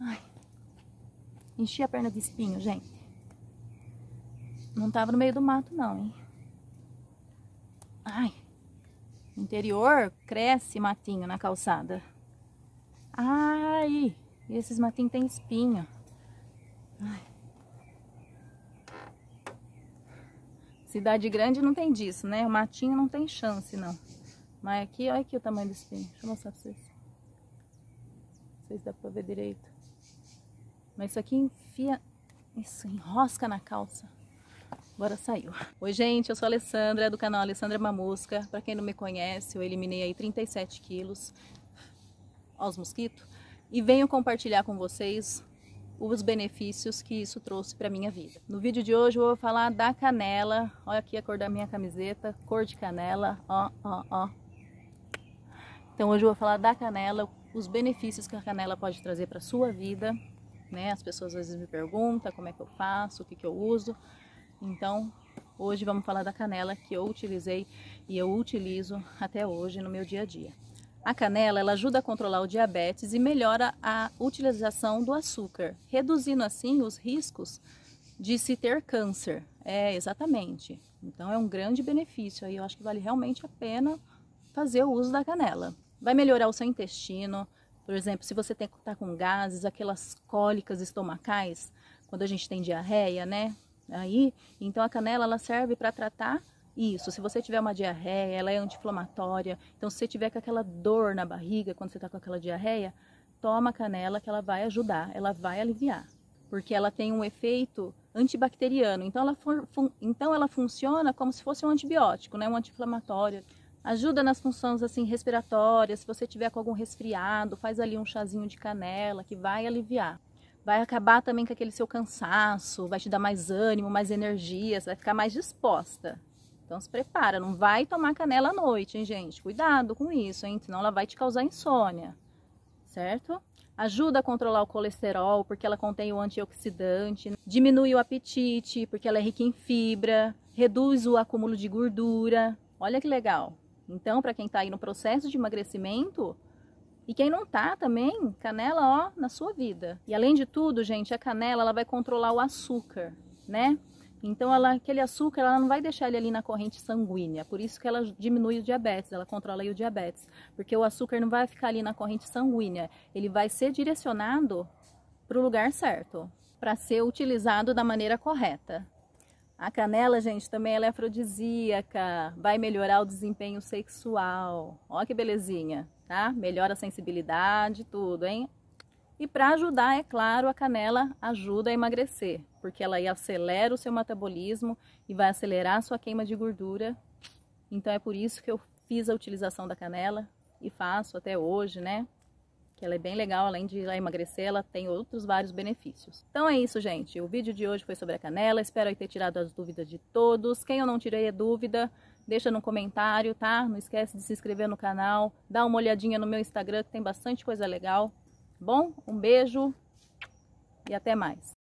Ai, enchi a perna de espinho, gente. Não tava no meio do mato, não, hein? Ai, interior cresce matinho na calçada. Ai, esses matinhos têm espinho. Ai. Cidade grande não tem disso, né? O matinho não tem chance, não. Mas aqui, olha aqui o tamanho do espinho. Deixa eu mostrar pra vocês. Não sei se dá pra ver direito. Mas isso aqui enfia, isso enrosca na calça. Agora saiu. Oi, gente, eu sou a Alessandra, do canal Alessandra Mamusca. Para quem não me conhece, eu eliminei aí 37 quilos. Ó os mosquitos. E venho compartilhar com vocês os benefícios que isso trouxe para minha vida. No vídeo de hoje eu vou falar da canela. Olha aqui a cor da minha camiseta, cor de canela, ó, ó, ó. Então hoje eu vou falar da canela, os benefícios que a canela pode trazer para sua vida né? As pessoas às vezes me perguntam como é que eu faço, o que, que eu uso. Então, hoje vamos falar da canela que eu utilizei e eu utilizo até hoje no meu dia a dia. A canela ela ajuda a controlar o diabetes e melhora a utilização do açúcar, reduzindo assim os riscos de se ter câncer. É, exatamente. Então é um grande benefício aí, eu acho que vale realmente a pena fazer o uso da canela. Vai melhorar o seu intestino, por exemplo, se você tem que tá estar com gases, aquelas cólicas estomacais, quando a gente tem diarreia, né? Aí, então a canela ela serve para tratar isso. Se você tiver uma diarreia, ela é anti-inflamatória. Então, se você tiver com aquela dor na barriga quando você está com aquela diarreia, toma a canela que ela vai ajudar, ela vai aliviar, porque ela tem um efeito antibacteriano. Então, ela, então ela funciona como se fosse um antibiótico, né? Um anti-inflamatório. Ajuda nas funções assim respiratórias, se você tiver com algum resfriado, faz ali um chazinho de canela que vai aliviar. Vai acabar também com aquele seu cansaço, vai te dar mais ânimo, mais energia, você vai ficar mais disposta. Então se prepara, não vai tomar canela à noite, hein, gente? Cuidado com isso, hein? Senão ela vai te causar insônia, certo? Ajuda a controlar o colesterol, porque ela contém o antioxidante. Diminui o apetite, porque ela é rica em fibra. Reduz o acúmulo de gordura. Olha que legal! Então, para quem está aí no processo de emagrecimento, e quem não tá também, canela, ó, na sua vida. E além de tudo, gente, a canela ela vai controlar o açúcar, né? Então ela, aquele açúcar ela não vai deixar ele ali na corrente sanguínea, por isso que ela diminui o diabetes, ela controla aí o diabetes, porque o açúcar não vai ficar ali na corrente sanguínea, ele vai ser direcionado para o lugar certo, para ser utilizado da maneira correta. A canela, gente, também ela é afrodisíaca, vai melhorar o desempenho sexual. Ó que belezinha, tá? Melhora a sensibilidade, tudo, hein? E para ajudar, é claro, a canela ajuda a emagrecer, porque ela acelera o seu metabolismo e vai acelerar a sua queima de gordura. Então é por isso que eu fiz a utilização da canela e faço até hoje, né? que ela é bem legal, além de emagrecer, ela tem outros vários benefícios. Então é isso, gente. O vídeo de hoje foi sobre a canela. Espero ter tirado as dúvidas de todos. Quem eu não tirei a é dúvida, deixa no comentário, tá? Não esquece de se inscrever no canal, dá uma olhadinha no meu Instagram, que tem bastante coisa legal. Bom, um beijo e até mais.